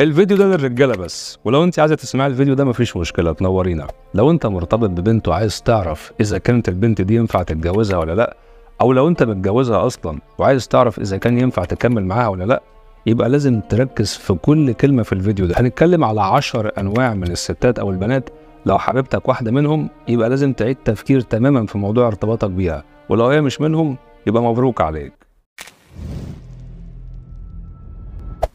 الفيديو ده للرجاله بس ولو انت عايزه تسمعي الفيديو ده مفيش مشكله تنورينا لو انت مرتبط ببنت وعايز تعرف اذا كانت البنت دي ينفع تتجوزها ولا لا او لو انت متجوزها اصلا وعايز تعرف اذا كان ينفع تكمل معاها ولا لا يبقى لازم تركز في كل كلمه في الفيديو ده هنتكلم على 10 انواع من الستات او البنات لو حبيبتك واحده منهم يبقى لازم تعيد تفكير تماما في موضوع ارتباطك بيها ولو هي مش منهم يبقى مبروك عليك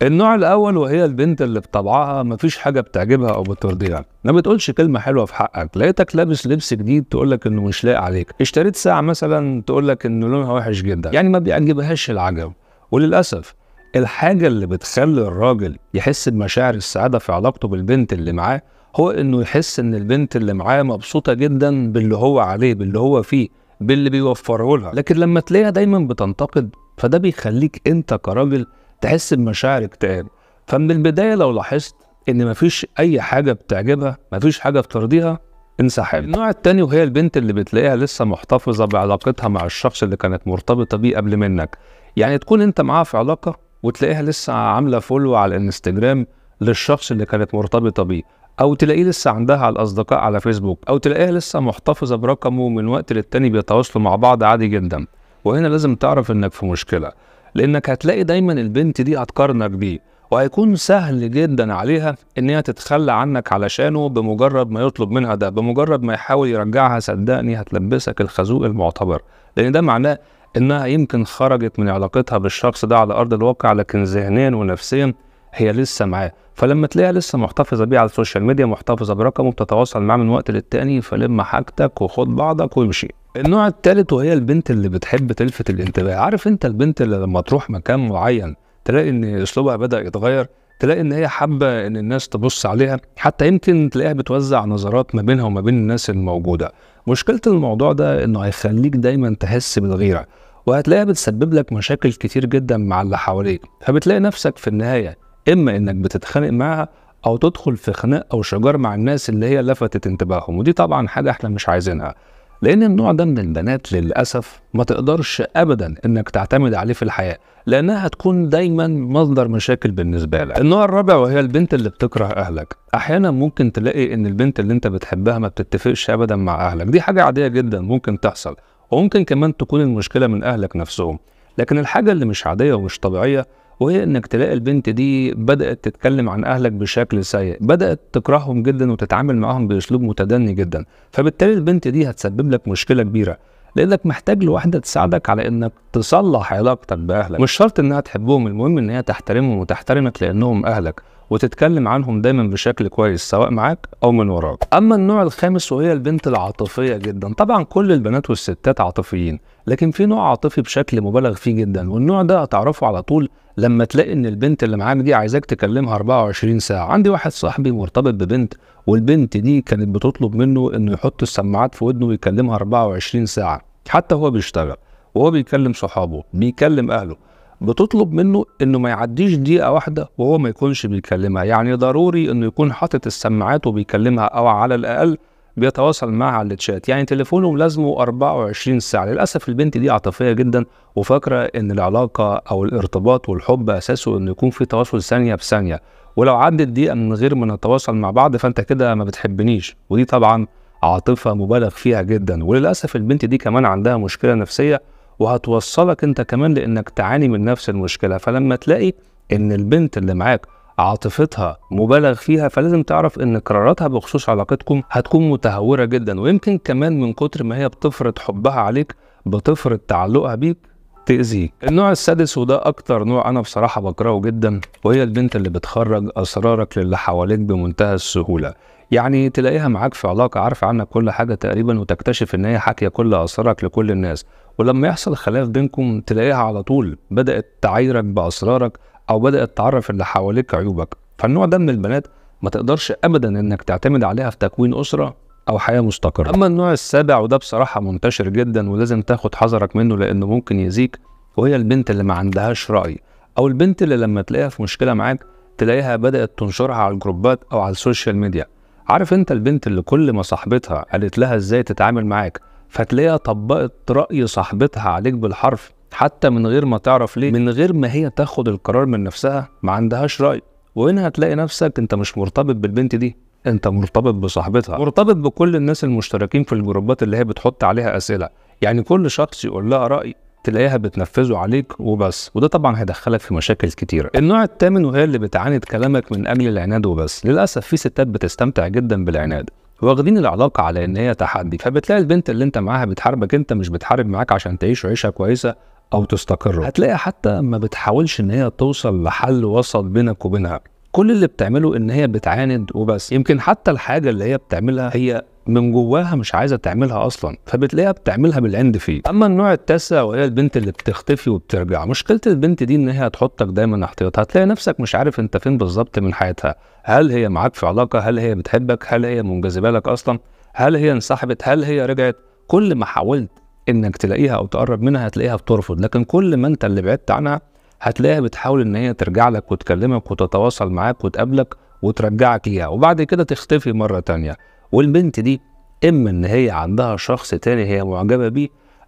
النوع الاول وهي البنت اللي بطبعها مفيش حاجه بتعجبها او بترضيها ما بتقولش كلمه حلوه في حقك لقيتك لابس لبس جديد تقولك انه مش لاقي عليك اشتريت ساعه مثلا تقولك انه لونها وحش جدا يعني ما بيعجبهاش العجب وللاسف الحاجه اللي بتخلي الراجل يحس بمشاعر السعاده في علاقته بالبنت اللي معاه هو انه يحس ان البنت اللي معاه مبسوطه جدا باللي هو عليه باللي هو فيه باللي بيوفره لها لكن لما تلاقيها دايما بتنتقد فده بيخليك انت كراجل تحس بمشاعر اكتئاب فمن البدايه لو لاحظت ان مفيش اي حاجه بتعجبها مفيش حاجه بترضيها انسحاب النوع الثاني وهي البنت اللي بتلاقيها لسه محتفظه بعلاقتها مع الشخص اللي كانت مرتبطه بيه قبل منك يعني تكون انت معاها في علاقه وتلاقيها لسه عامله فولو على الانستجرام للشخص اللي كانت مرتبطه بيه او تلاقيه لسه عندها على الاصدقاء على فيسبوك او تلاقيها لسه محتفظه برقمه من وقت للتاني بيتواصلوا مع بعض عادي جدا وهنا لازم تعرف انك في مشكله لانك هتلاقي دايما البنت دي هتقارنك بيه وهيكون سهل جدا عليها ان هي تتخلى عنك علشانه بمجرد ما يطلب منها ده بمجرد ما يحاول يرجعها صدقني هتلبسك الخازوق المعتبر لان ده معناه انها يمكن خرجت من علاقتها بالشخص ده على ارض الواقع لكن ذهنيا ونفسيا هي لسه معاه فلما تلاقيها لسه محتفظه بيه على السوشيال ميديا محتفظه برقمه بتتواصل معاه من وقت للتاني فلم حاجتك وخد بعضك وامشي النوع الثالث وهي البنت اللي بتحب تلفت الانتباه عارف انت البنت اللي لما تروح مكان معين تلاقي ان اسلوبها بدا يتغير تلاقي ان هي حابه ان الناس تبص عليها حتى يمكن تلاقيها بتوزع نظرات ما بينها وما بين الناس الموجوده مشكله الموضوع ده انه هيخليك دايما تحس بالغيره وهتلاقيها بتسبب لك مشاكل كتير جدا مع اللي حواليك فبتلاقي نفسك في النهايه اما انك بتتخانق معاها او تدخل في خناق او شجار مع الناس اللي هي لفتت انتباههم ودي طبعا حاجه احنا مش عايزينها لان النوع ده من البنات للاسف ما تقدرش ابدا انك تعتمد عليه في الحياه لانها هتكون دايما مصدر مشاكل بالنسبه لك النوع الرابع وهي البنت اللي بتكره اهلك احيانا ممكن تلاقي ان البنت اللي انت بتحبها ما بتتفقش ابدا مع اهلك دي حاجه عاديه جدا ممكن تحصل وممكن كمان تكون المشكله من اهلك نفسهم لكن الحاجه اللي مش عاديه ومش طبيعيه وهي انك تلاقي البنت دي بدات تتكلم عن اهلك بشكل سيء بدات تكرههم جدا وتتعامل معاهم باسلوب متدني جدا فبالتالي البنت دي هتسبب لك مشكله كبيره لانك محتاج لواحده تساعدك على انك تصلح علاقتك باهلك مش شرط انها تحبهم المهم ان هي تحترمهم وتحترمك لانهم اهلك وتتكلم عنهم دايما بشكل كويس سواء معاك او من وراك اما النوع الخامس وهي البنت العاطفيه جدا طبعا كل البنات والستات عاطفيين لكن في نوع عاطفي بشكل مبالغ فيه جدا والنوع ده هتعرفه على طول لما تلاقي ان البنت اللي معاك دي عايزاك تكلمها 24 ساعه عندي واحد صاحبي مرتبط ببنت والبنت دي كانت بتطلب منه انه يحط السماعات في ودنه ويكلمها 24 ساعه حتى هو بيشتغل وهو بيكلم صحابه بيكلم اهله بتطلب منه انه ما يعديش دقيقه واحده وهو ما يكونش بيكلمها يعني ضروري انه يكون حاطط السماعات وبيكلمها او على الاقل بيتواصل معها على الشات يعني تليفونه ملازمه 24 ساعه للاسف البنت دي عاطفيه جدا وفاكره ان العلاقه او الارتباط والحب اساسه انه يكون في تواصل ثانيه بثانيه ولو عدت دقيقه من غير ما نتواصل مع بعض فانت كده ما بتحبنيش ودي طبعا عاطفه مبالغ فيها جدا وللاسف البنت دي كمان عندها مشكله نفسيه وهتوصلك انت كمان لانك تعاني من نفس المشكله فلما تلاقي ان البنت اللي معاك عاطفتها مبالغ فيها فلازم تعرف ان قراراتها بخصوص علاقتكم هتكون متهوره جدا ويمكن كمان من كتر ما هي بتفرض حبها عليك بتفرض تعلقها بيك تأذيك النوع السادس وده أكتر نوع أنا بصراحة بكرهه جدا وهي البنت اللي بتخرج أسرارك للي حواليك بمنتهى السهولة يعني تلاقيها معاك في علاقة عارفة عنك كل حاجة تقريبا وتكتشف إن هي حاكية كل أسرارك لكل الناس ولما يحصل خلاف بينكم تلاقيها على طول بدأت تعايرك بأسرارك أو بدأت تعرف اللي حواليك عيوبك فالنوع ده من البنات ما تقدرش أبدا إنك تعتمد عليها في تكوين أسرة أو حياة مستقرة أما النوع السابع وده بصراحة منتشر جدا ولازم تاخد حذرك منه لأنه ممكن يزيك وهي البنت اللي ما عندهاش رأي أو البنت اللي لما تلاقيها في مشكلة معاك تلاقيها بدأت تنشرها على الجروبات أو على السوشيال ميديا عارف انت البنت اللي كل ما صاحبتها قالت لها ازاي تتعامل معاك فتلاقيها طبقت رأي صاحبتها عليك بالحرف حتى من غير ما تعرف ليه من غير ما هي تاخد القرار من نفسها ما عندهاش رأي وهنا هتلاقي نفسك انت مش مرتبط بالبنت دي انت مرتبط بصاحبتها مرتبط بكل الناس المشتركين في الجروبات اللي هي بتحط عليها اسئله يعني كل شخص يقول لها راي تلاقيها بتنفذه عليك وبس وده طبعا هيدخلك في مشاكل كتيرة النوع الثامن وهي اللي بتعاند كلامك من اجل العناد وبس للاسف في ستات بتستمتع جدا بالعناد واخدين العلاقه على ان هي تحدي فبتلاقي البنت اللي انت معاها بتحاربك انت مش بتحارب معاك عشان تعيش عيشه كويسه او تستقر هتلاقي حتى ما بتحاولش ان هي توصل لحل وسط بينك وبينها كل اللي بتعمله ان هي بتعاند وبس يمكن حتى الحاجه اللي هي بتعملها هي من جواها مش عايزه تعملها اصلا فبتلاقيها بتعملها بالعند فيه اما النوع التاسع وهي البنت اللي بتختفي وبترجع مشكله البنت دي ان هي هتحطك دايما احتياط هتلاقي نفسك مش عارف انت فين بالظبط من حياتها هل هي معاك في علاقه هل هي بتحبك هل هي منجذبه لك اصلا هل هي انسحبت هل هي رجعت كل ما حاولت انك تلاقيها او تقرب منها هتلاقيها بترفض لكن كل ما انت اللي بعدت عنها هتلاقيها بتحاول ان هي ترجع لك وتكلمك وتتواصل معاك وتقابلك وترجعك ليها وبعد كده تختفي مره تانية والبنت دي اما ان هي عندها شخص تاني هي معجبه بيه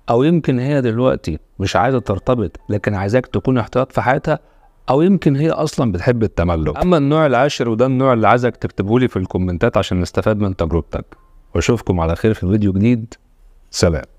او يمكن هي دلوقتي مش عايزه ترتبط لكن عايزاك تكون احتياط في حياتها او يمكن هي اصلا بتحب التملك اما النوع العاشر وده النوع اللي عايزك تكتبه لي في الكومنتات عشان نستفاد من تجربتك واشوفكم على خير في فيديو جديد سلام